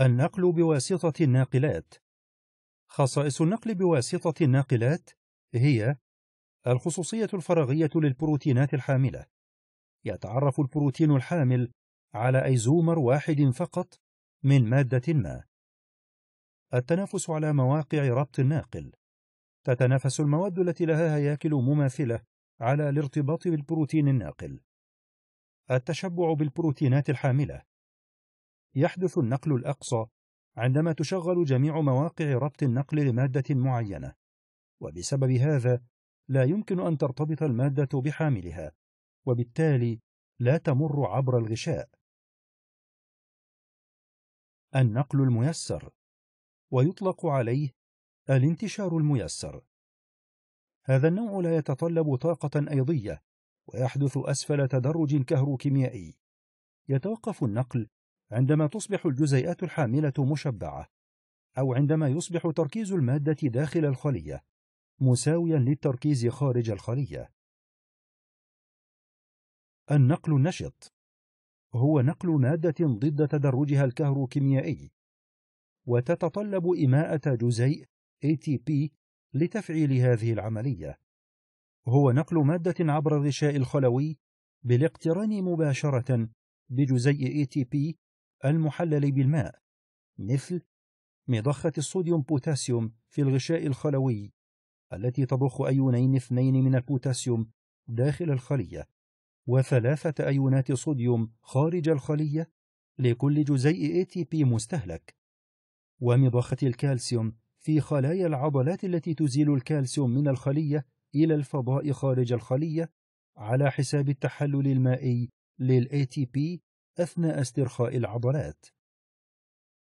النقل بواسطة الناقلات خصائص النقل بواسطة الناقلات هي الخصوصية الفراغية للبروتينات الحاملة يتعرف البروتين الحامل على أيزومر واحد فقط من مادة ما التنافس على مواقع ربط الناقل تتنافس المواد التي لها هياكل مماثلة على الارتباط بالبروتين الناقل التشبع بالبروتينات الحاملة يحدث النقل الأقصى عندما تشغل جميع مواقع ربط النقل لمادة معينة، وبسبب هذا لا يمكن أن ترتبط المادة بحاملها، وبالتالي لا تمر عبر الغشاء. النقل الميسر ويطلق عليه الانتشار الميسر هذا النوع لا يتطلب طاقة أيضية ويحدث أسفل تدرج كهروكيميائي يتوقف النقل عندما تصبح الجزيئات الحاملة مشبعة أو عندما يصبح تركيز المادة داخل الخلية مساويا للتركيز خارج الخلية. النقل النشط هو نقل مادة ضد تدرجها الكهروكيميائي وتتطلب إماءة جزيء ATP لتفعيل هذه العملية. هو نقل مادة عبر الغشاء الخلوي بالاقتران مباشرة بجزيء ATP المحلل بالماء مثل مضخة الصوديوم بوتاسيوم في الغشاء الخلوي التي تضخ أيونين اثنين من البوتاسيوم داخل الخلية وثلاثة أيونات صوديوم خارج الخلية لكل جزيء ATP مستهلك ومضخة الكالسيوم في خلايا العضلات التي تزيل الكالسيوم من الخلية إلى الفضاء خارج الخلية على حساب التحلل المائي لل ATP أثناء استرخاء العضلات